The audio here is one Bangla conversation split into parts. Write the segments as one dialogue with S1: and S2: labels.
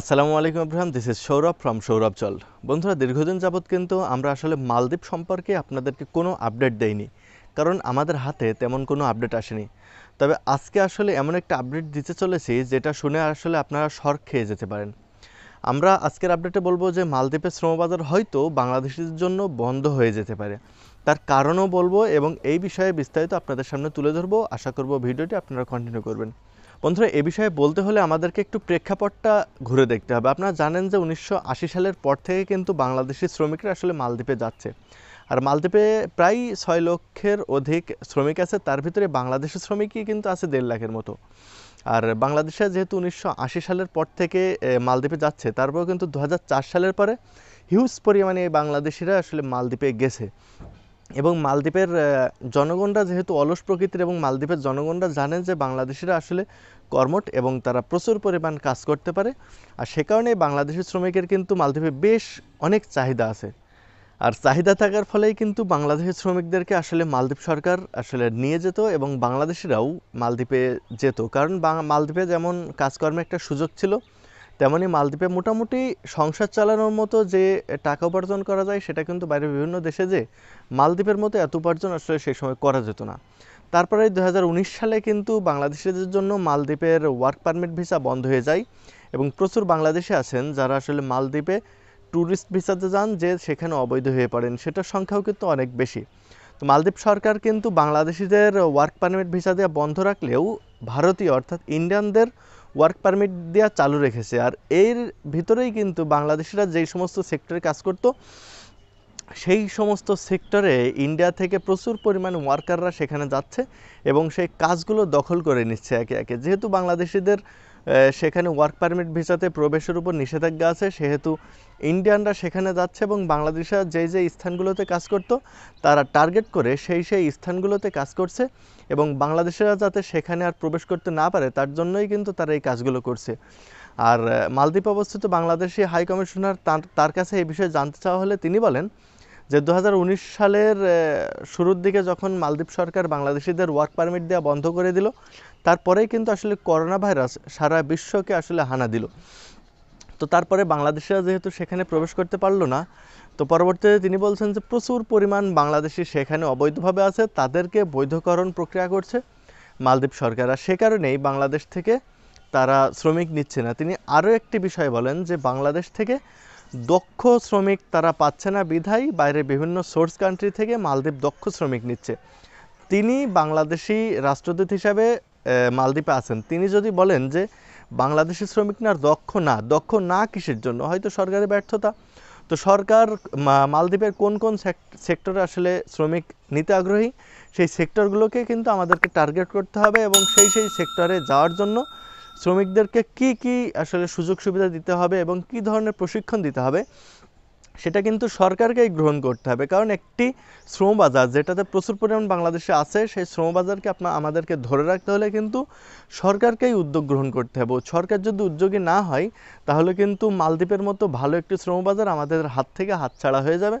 S1: আসসালামু আলাইকুম Abraham this is Sourav from Sourav চল বন্ধুরা দীর্ঘদিন যাবৎ কিন্তু আমরা আসলে মালদ্বীপ সম্পর্কে আপনাদেরকে কোনো আপডেট দেইনি কারণ আমাদের হাতে তেমন কোনো আপডেট আসেনি তবে আজকে আসলে এমন একটা আপডেট দিতে চলেছি যেটা শুনে আসলে আপনারা শর খেয়ে যেতে পারেন আমরা আজকের আপডেটে বলবো যে মালদ্বীপের শ্রমবাজার হয়তো বাংলাদেশের জন্য বন্ধ হয়ে যেতে পারে তার কারণও বলবো এবং এই বিষয়ে বিস্তারিত আপনাদের সামনে তুলে ধরবো আশা করব ভিডিওটি আপনারা কন্টিনিউ করবেন বন্ধুরা এ বিষয়ে বলতে হলে আমাদেরকে একটু প্রেক্ষাপটটা ঘুরে দেখতে হবে আপনারা জানেন যে উনিশশো সালের পর থেকে কিন্তু বাংলাদেশি শ্রমিকরা আসলে মালদ্বীপে যাচ্ছে আর মালদ্বীপে প্রায় ছয় লক্ষের অধিক শ্রমিক আছে তার ভিতরে বাংলাদেশি শ্রমিকই কিন্তু আছে দেড় লাখের মতো আর বাংলাদেশে যেহেতু উনিশশো সালের পর থেকে মালদ্বীপে যাচ্ছে তারপর কিন্তু দু সালের পরে হিউজ পরিমাণে বাংলাদেশিরা আসলে মালদ্বীপে গেছে এবং মালদ্বীপের জনগণরা যেহেতু অলস প্রকৃতির এবং মালদ্বীপের জনগণরা জানেন যে বাংলাদেশিরা আসলে কর্মট এবং তারা প্রচুর পরিমাণ কাজ করতে পারে আর সে কারণে বাংলাদেশের শ্রমিকের কিন্তু মালদ্বীপে বেশ অনেক চাহিদা আছে আর চাহিদা থাকার ফলেই কিন্তু বাংলাদেশের শ্রমিকদেরকে আসলে মালদ্বীপ সরকার আসলে নিয়ে যেত এবং বাংলাদেশিরাও মালদ্বীপে যেত কারণ মালদ্বীপে যেমন কাজকর্মে একটা সুযোগ ছিল তেমনি মালদ্বীপে মোটামুটি সংসার চালানোর মতো যে টাকা উপার্জন করা যায় সেটা কিন্তু বাইরের বিভিন্ন দেশে যে মালদ্বীপের মতো এত উপার্জন আসলে সেই সময় করা যেত না তারপরে দু সালে কিন্তু বাংলাদেশিদের জন্য মালদ্বীপের ওয়ার্ক পারমিট ভিসা বন্ধ হয়ে যায় এবং প্রচুর বাংলাদেশে আছেন যারা আসলে মালদ্বীপে ট্যুরিস্ট ভিসাতে যান যে সেখানে অবৈধ হয়ে পড়েন সেটার সংখ্যাও কিন্তু অনেক বেশি তো মালদ্বীপ সরকার কিন্তু বাংলাদেশিদের ওয়ার্ক পারমিট ভিসা দেওয়া বন্ধ রাখলেও ভারতীয় অর্থাৎ ইন্ডিয়ানদের ওয়ার্ক পারমিট দেওয়া চালু রেখেছে আর এর ভিতরেই কিন্তু বাংলাদেশিরা যেই সমস্ত সেক্টরে কাজ করতো সেই সমস্ত সেক্টরে ইন্ডিয়া থেকে প্রচুর পরিমাণ ওয়ার্কাররা সেখানে যাচ্ছে এবং সেই কাজগুলো দখল করে নিচ্ছে একে একে যেহেতু বাংলাদেশিদের সেখানে ওয়ার্ক পারমিট ভিসাতে প্রবেশের উপর নিষেধাজ্ঞা আছে সেহেতু ইন্ডিয়ানরা সেখানে যাচ্ছে এবং বাংলাদেশরা যেই যে স্থানগুলোতে কাজ করত তারা টার্গেট করে সেই সেই স্থানগুলোতে কাজ করছে এবং বাংলাদেশেরা যাতে সেখানে আর প্রবেশ করতে না পারে তার জন্যই কিন্তু তারা এই কাজগুলো করছে আর মালদ্বীপ অবস্থিত বাংলাদেশি হাই কমিশনার তার কাছে এই বিষয়ে জানতে চাওয়া হলে তিনি বলেন যে দু সালের শুরুর দিকে যখন মালদ্বীপ সরকার বাংলাদেশিদের ওয়ার্ক পারমিট দেওয়া বন্ধ করে দিল তারপরেই কিন্তু আসলে করোনা ভাইরাস সারা বিশ্বকে আসলে হানা দিল তো তারপরে বাংলাদেশিরা যেহেতু সেখানে প্রবেশ করতে পারলো না তো পরবর্তীতে তিনি বলছেন যে প্রচুর পরিমাণ বাংলাদেশি সেখানে অবৈধভাবে আছে তাদেরকে বৈধকরণ প্রক্রিয়া করছে মালদ্বীপ সরকার আর সে কারণেই বাংলাদেশ থেকে তারা শ্রমিক নিচ্ছে না তিনি আরও একটি বিষয় বলেন যে বাংলাদেশ থেকে দক্ষ শ্রমিক তারা পাচ্ছে না বিধায় বাইরে বিভিন্ন সোর্স কান্ট্রি থেকে মালদ্বীপ দক্ষ শ্রমিক নিচ্ছে তিনি বাংলাদেশি রাষ্ট্রদূত হিসাবে মালদ্বীপে আছেন তিনি যদি বলেন যে বাংলাদেশি শ্রমিক না দক্ষ না দক্ষ না কিসের জন্য হয়তো সরকারের ব্যর্থতা তো সরকার মালদ্বীপের কোন কোন সেক্টরে আসলে শ্রমিক নিতে আগ্রহী সেই সেক্টরগুলোকে কিন্তু আমাদেরকে টার্গেট করতে হবে এবং সেই সেই সেক্টরে যাওয়ার জন্য শ্রমিকদেরকে কি কি আসলে সুযোগ সুবিধা দিতে হবে এবং কি ধরনের প্রশিক্ষণ দিতে হবে সেটা কিন্তু সরকারকেই গ্রহণ করতে হবে কারণ একটি শ্রম বাজার যেটাতে প্রচুর পরিমাণ বাংলাদেশে আছে সেই শ্রম বাজারকে আপনার আমাদেরকে ধরে রাখতে হলে কিন্তু সরকারকেই উদ্যোগ গ্রহণ করতে হবে সরকার যদি উদ্যোগী না হয় তাহলে কিন্তু মালদ্বীপের মতো ভালো একটি শ্রম বাজার আমাদের হাত থেকে হাতছাড়া হয়ে যাবে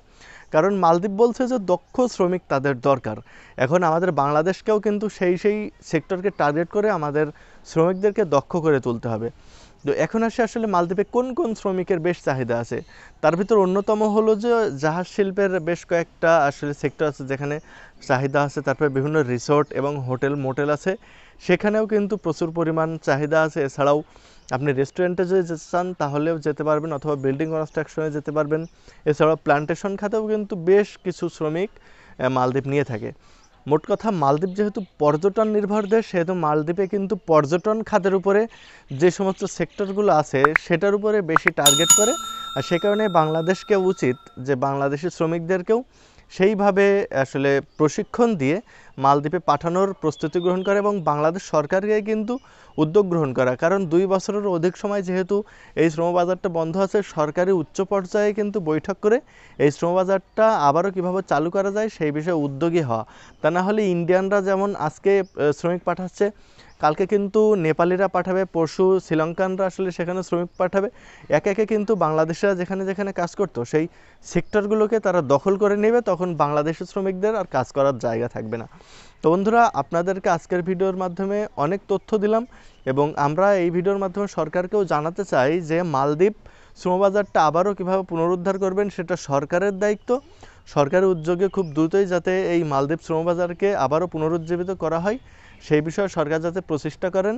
S1: কারণ মালদ্বীপ বলছে যে দক্ষ শ্রমিক তাদের দরকার এখন আমাদের বাংলাদেশকেও কিন্তু সেই সেই সেক্টরকে টার্গেট করে আমাদের শ্রমিকদেরকে দক্ষ করে তুলতে হবে তো এখন আসে আসলে মালদ্বীপে কোন কোন শ্রমিকের বেশ চাহিদা আছে তার ভিতর অন্যতম হলো যে জাহাজ শিল্পের বেশ কয়েকটা আসলে সেক্টর আছে যেখানে চাহিদা আছে তারপরে বিভিন্ন রিসোর্ট এবং হোটেল মোটেল আছে সেখানেও কিন্তু প্রচুর পরিমাণ চাহিদা আছে এছাড়াও আপনি রেস্টুরেন্টে যদি যেতে চান তাহলেও যেতে পারবেন অথবা বিল্ডিং কনস্ট্রাকশনে যেতে পারবেন এছাড়াও প্ল্যান্টেশন খাতেও কিন্তু বেশ কিছু শ্রমিক মালদ্বীপ নিয়ে থাকে মোট কথা মালদ্বীপ যেহেতু পর্যটন নির্ভর দেশ সেহেতু মালদ্বীপে কিন্তু পর্যটন খাতের উপরে যে সমস্ত সেক্টরগুলো আছে সেটার উপরে বেশি টার্গেট করে আর সে কারণে বাংলাদেশকে উচিত যে বাংলাদেশি শ্রমিকদেরকেও সেইভাবে আসলে প্রশিক্ষণ দিয়ে মালদ্বীপে পাঠানোর প্রস্তুতি গ্রহণ করে এবং বাংলাদেশ সরকারকে কিন্তু উদ্যোগ গ্রহণ করা কারণ দুই বছরের অধিক সময় যেহেতু এই শ্রমবাজারটা বন্ধ আছে সরকারি উচ্চ পর্যায়ে কিন্তু বৈঠক করে এই শ্রমবাজারটা আবারও কীভাবে চালু করা যায় সেই বিষয়ে উদ্যোগী হওয়া তা না হলে ইন্ডিয়ানরা যেমন আজকে শ্রমিক পাঠাচ্ছে কালকে কিন্তু নেপালিরা পাঠাবে পরশু শ্রীলঙ্কানরা আসলে সেখানে শ্রমিক পাঠাবে একে একে কিন্তু বাংলাদেশরা যেখানে যেখানে কাজ করতো সেই সেক্টরগুলোকে তারা দখল করে নেবে তখন বাংলাদেশের শ্রমিকদের আর কাজ করার জায়গা থাকবে না তো বন্ধুরা আপনাদেরকে আজকের ভিডিওর মাধ্যমে অনেক তথ্য দিলাম এবং আমরা এই ভিডিওর মাধ্যমে সরকারকেও জানাতে চাই যে মালদ্বীপ শ্রমবাজারটা আবারও কীভাবে পুনরুদ্ধার করবেন সেটা সরকারের দায়িত্ব সরকারের উদ্যোগে খুব দ্রুতই যাতে এই মালদ্বীপ শ্রমবাজারকে আবারও পুনরুজ্জীবিত করা হয় সেই বিষয়ে সরকার যাতে প্রচেষ্টা করেন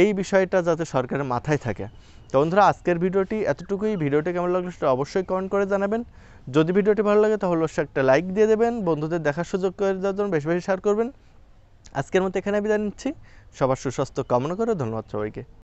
S1: এই বিষয়টা যাতে সরকারের মাথায় থাকে তো বন্ধুরা আজকের ভিডিওটি এতটুকুই ভিডিওটি কেমন লাগলো সেটা অবশ্যই কমেন্ট করে জানাবেন যদি ভিডিওটি ভালো লাগে তাহলে অবশ্যই একটা লাইক দিয়ে দেবেন বন্ধুদের দেখার সুযোগ করে দেওয়ার জন্য বেশি বেশি শেয়ার করবেন আজকের মতো এখানে বিদায় নিচ্ছি সবার সুস্বাস্থ্য কামনা করে ধন্যবাদ সবাইকে